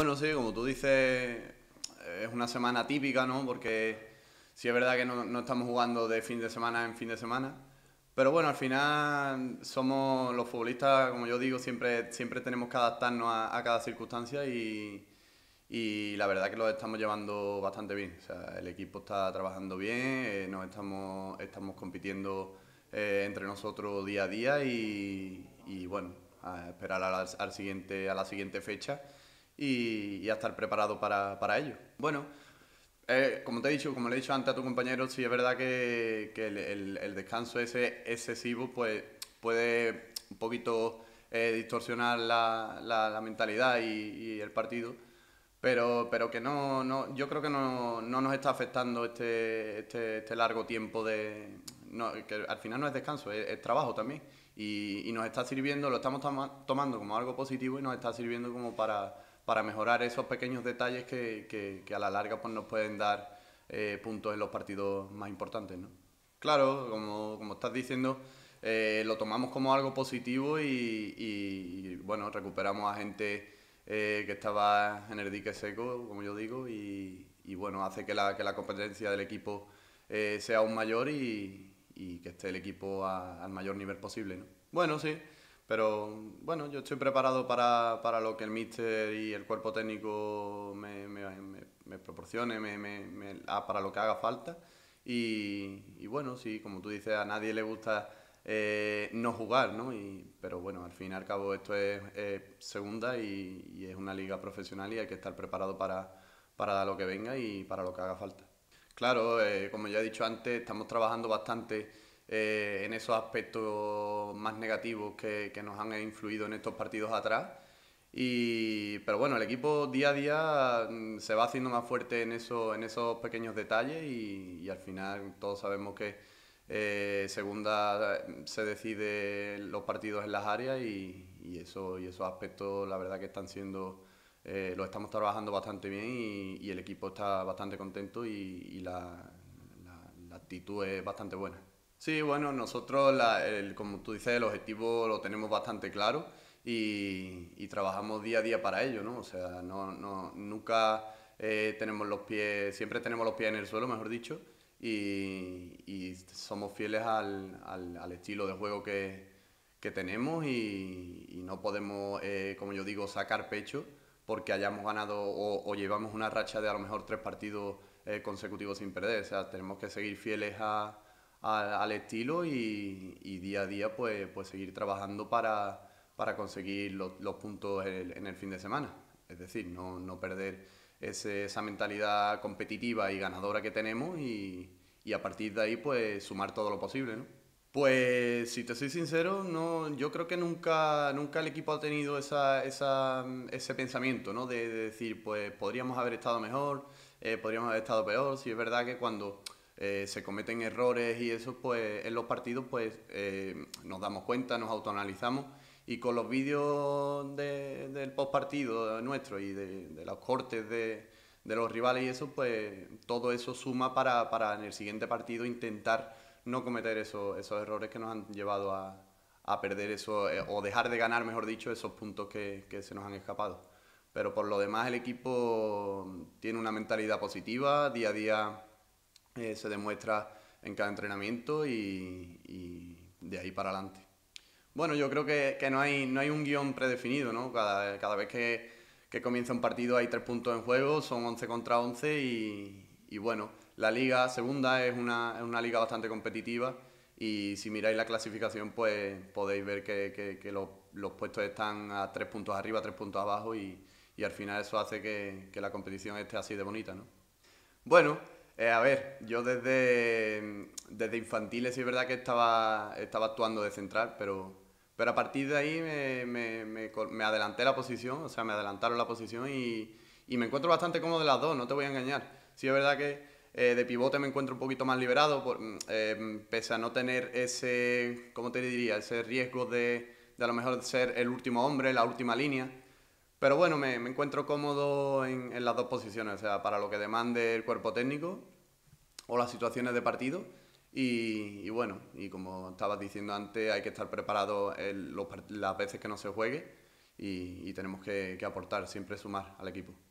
Bueno, sí, como tú dices, eh, es una semana típica, ¿no? Porque sí es verdad que no, estamos jugando de fin de semana en fin de semana. Pero bueno, al final somos los futbolistas, como yo digo, siempre, siempre tenemos que adaptarnos a, cada circunstancia y, la verdad que lo estamos llevando bastante bien. el equipo está trabajando bien, eh, nos estamos, estamos compitiendo eh, entre nosotros día a día y, bueno, a esperar al siguiente, a la siguiente fecha y, a estar preparado para, para ello. Bueno, eh, como te he dicho, como le he dicho antes a tu compañero, sí es verdad que, el, descanso ese excesivo pues, puede un poquito eh, distorsionar la, la, mentalidad y, el partido. Pero, pero que no, no, yo creo que no, nos está afectando este, este, este largo tiempo de, que al final no es descanso, es, trabajo también. Y, y, nos está sirviendo, lo estamos tomando como algo positivo y nos está sirviendo como para, para mejorar esos pequeños detalles que, a la larga pues, nos pueden dar eh, puntos en los partidos más importantes. ¿no? Claro, como, estás diciendo, eh, lo tomamos como algo positivo y, bueno, recuperamos a gente eh, que estaba en el dique seco, como yo digo, y, bueno, hace que la, competencia del equipo sea aún mayor y, que esté el equipo al mayor nivel posible. Bueno, sí, pero bueno, yo estoy preparado para, lo que el míster y el cuerpo técnico me, me, me, me proporcione, ah, para lo que haga falta. Y, bueno, sí, como tú dices, a nadie le gusta eh, no jugar, ¿no? pero bueno, al fin y al cabo esto es, segunda y, es una liga profesional y hay que estar preparado para, para lo que venga y para lo que haga falta. Claro, eh, como ya he dicho antes, estamos trabajando bastante eh, en esos aspectos más negativos que, nos han influido en estos partidos atrás. Y, pero bueno, el equipo día a día mm, se va haciendo más fuerte en, esos pequeños detalles y, al final todos sabemos que eh, segunda se decide los partidos en las áreas y, eso, y esos aspectos la verdad que están siendo... Eh, lo estamos trabajando bastante bien y, el equipo está bastante contento y, la actitud es bastante buena. Sí, bueno, nosotros, la, el, como tú dices, el objetivo lo tenemos bastante claro y, trabajamos día a día para ello, ¿no? O sea, no, no nunca eh, tenemos los pies, siempre tenemos los pies en el suelo, mejor dicho, y, somos fieles al, estilo de juego que, tenemos y, no podemos, eh, como yo digo, sacar pecho porque hayamos ganado o, llevamos una racha de a lo mejor tres partidos eh, consecutivos sin perder. O sea, tenemos que seguir fieles a al estilo y, día a día pues, pues seguir trabajando para, conseguir los, puntos en, el, fin de semana. Es decir, no, perder esa mentalidad competitiva y ganadora que tenemos y, a partir de ahí pues sumar todo lo posible. Pues si te soy sincero, no, yo creo que nunca, nunca el equipo ha tenido ese pensamiento ¿no? de, decir pues podríamos haber estado mejor, eh, podríamos haber estado peor. Si es verdad que cuando eh, se cometen errores y eso pues en los partidos pues eh, nos damos cuenta, nos autoanalizamos y con los vídeos de, del partido nuestro y de, los cortes de, los rivales y eso pues todo eso suma para, para en el siguiente partido intentar no cometer eso, esos errores que nos han llevado a, perder eso eh, o dejar de ganar, mejor dicho, esos puntos que, que se nos han escapado. Pero por lo demás el equipo tiene una mentalidad positiva, día a día eh, se demuestra en cada entrenamiento y, de ahí para adelante. Bueno, yo creo que, no, hay, no hay un guión predefinido, ¿no? Cada, vez que, comienza un partido hay tres puntos en juego, son 11 contra 11 y, bueno, la liga segunda es una, liga bastante competitiva y si miráis la clasificación pues podéis ver que, los, puestos están a tres puntos arriba, tres puntos abajo y, al final eso hace que, la competición esté así de bonita, ¿no? Bueno, eh, a ver, yo desde, desde infantiles sí es verdad que estaba, estaba actuando de central, pero, pero a partir de ahí me, me, adelanté la posición, o sea, me adelantaron la posición y, y, me encuentro bastante cómodo de las dos, no te voy a engañar. Sí es verdad que eh, de pivote me encuentro un poquito más liberado, por, mm, em, pese a no tener ese, ¿cómo te diría?, ese riesgo de, de a lo mejor ser el último hombre, la última línea. Pero bueno, me, encuentro cómodo en, las dos posiciones, o sea, para lo que demande el cuerpo técnico o las situaciones de partido. Y, bueno, y como estabas diciendo antes, hay que estar preparado las veces que no se juegue y, tenemos que aportar, siempre sumar al equipo.